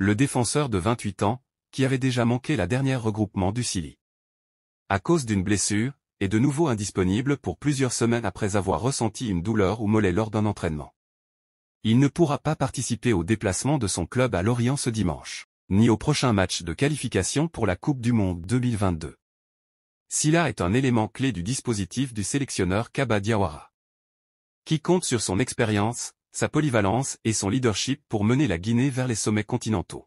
le défenseur de 28 ans, qui avait déjà manqué la dernière regroupement du Sili. À cause d'une blessure, est de nouveau indisponible pour plusieurs semaines après avoir ressenti une douleur ou mollet lors d'un entraînement. Il ne pourra pas participer au déplacement de son club à Lorient ce dimanche, ni au prochain match de qualification pour la Coupe du Monde 2022. Silla est un élément clé du dispositif du sélectionneur Kabadiawara, Qui compte sur son expérience, sa polyvalence et son leadership pour mener la Guinée vers les sommets continentaux.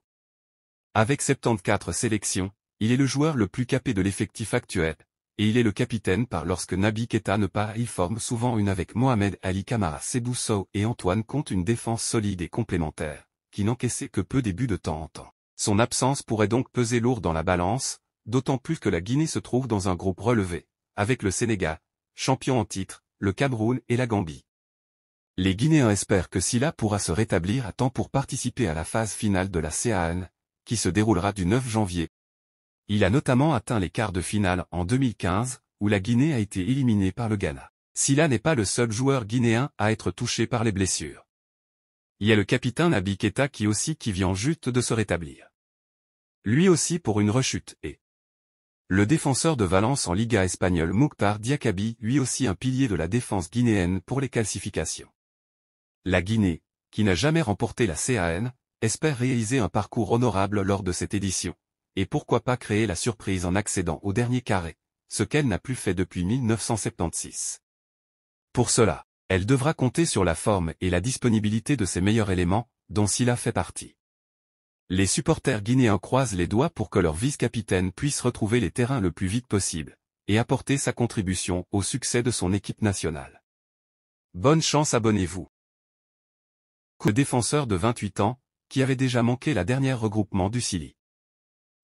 Avec 74 sélections, il est le joueur le plus capé de l'effectif actuel, et il est le capitaine par lorsque Nabi Keta ne part il forme souvent une avec Mohamed Ali Kamara Sebousso et Antoine compte une défense solide et complémentaire, qui n'encaissait que peu des buts de temps en temps. Son absence pourrait donc peser lourd dans la balance, d'autant plus que la Guinée se trouve dans un groupe relevé, avec le Sénégal, champion en titre, le Cameroun et la Gambie. Les Guinéens espèrent que Silla pourra se rétablir à temps pour participer à la phase finale de la CAN, qui se déroulera du 9 janvier. Il a notamment atteint les quarts de finale en 2015, où la Guinée a été éliminée par le Ghana. Silla n'est pas le seul joueur guinéen à être touché par les blessures. Il y a le capitaine Nabi qui aussi qui vient juste de se rétablir. Lui aussi pour une rechute et le défenseur de Valence en Liga espagnole Moukhtar Diakabi, lui aussi un pilier de la défense guinéenne pour les calcifications. La Guinée, qui n'a jamais remporté la CAN, espère réaliser un parcours honorable lors de cette édition. Et pourquoi pas créer la surprise en accédant au dernier carré, ce qu'elle n'a plus fait depuis 1976. Pour cela, elle devra compter sur la forme et la disponibilité de ses meilleurs éléments, dont Silla fait partie. Les supporters guinéens croisent les doigts pour que leur vice-capitaine puisse retrouver les terrains le plus vite possible, et apporter sa contribution au succès de son équipe nationale. Bonne chance abonnez-vous le défenseur de 28 ans, qui avait déjà manqué la dernière regroupement du Sili.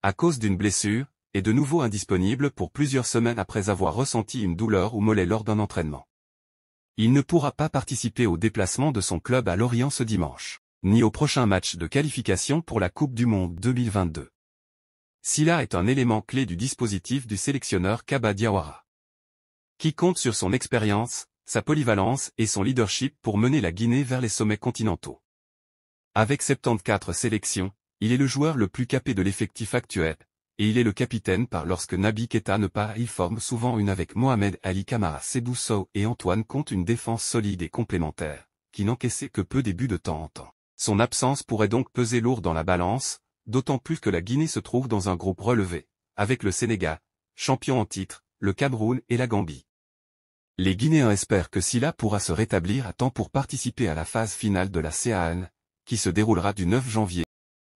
À cause d'une blessure, est de nouveau indisponible pour plusieurs semaines après avoir ressenti une douleur ou mollet lors d'un entraînement. Il ne pourra pas participer au déplacement de son club à Lorient ce dimanche, ni au prochain match de qualification pour la Coupe du Monde 2022. Silla est un élément clé du dispositif du sélectionneur Kaba Diawara. Qui compte sur son expérience, sa polyvalence et son leadership pour mener la Guinée vers les sommets continentaux. Avec 74 sélections, il est le joueur le plus capé de l'effectif actuel, et il est le capitaine par lorsque Nabi Keita ne part il forme souvent une avec Mohamed Ali Kamara sebousso et Antoine compte une défense solide et complémentaire, qui n'encaissait que peu des buts de temps en temps. Son absence pourrait donc peser lourd dans la balance, d'autant plus que la Guinée se trouve dans un groupe relevé, avec le Sénégal, champion en titre, le Cameroun et la Gambie. Les Guinéens espèrent que Silla pourra se rétablir à temps pour participer à la phase finale de la CAN, qui se déroulera du 9 janvier.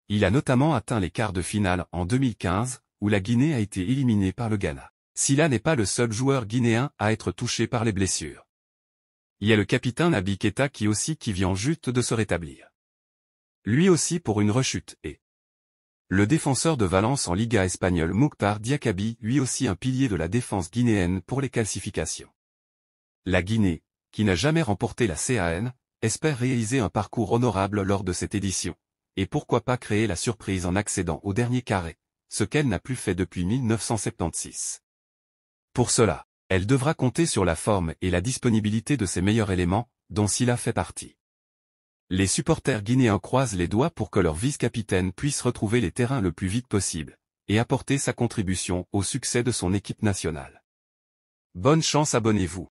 Il a notamment atteint les quarts de finale en 2015, où la Guinée a été éliminée par le Ghana. Silla n'est pas le seul joueur guinéen à être touché par les blessures. Il y a le capitaine Nabi qui aussi qui vient juste de se rétablir. Lui aussi pour une rechute et le défenseur de Valence en Liga espagnole Moukhtar Diakabi, lui aussi un pilier de la défense guinéenne pour les calcifications. La Guinée, qui n'a jamais remporté la CAN, espère réaliser un parcours honorable lors de cette édition. Et pourquoi pas créer la surprise en accédant au dernier carré, ce qu'elle n'a plus fait depuis 1976. Pour cela, elle devra compter sur la forme et la disponibilité de ses meilleurs éléments, dont Silla fait partie. Les supporters guinéens croisent les doigts pour que leur vice-capitaine puisse retrouver les terrains le plus vite possible, et apporter sa contribution au succès de son équipe nationale. Bonne chance abonnez-vous.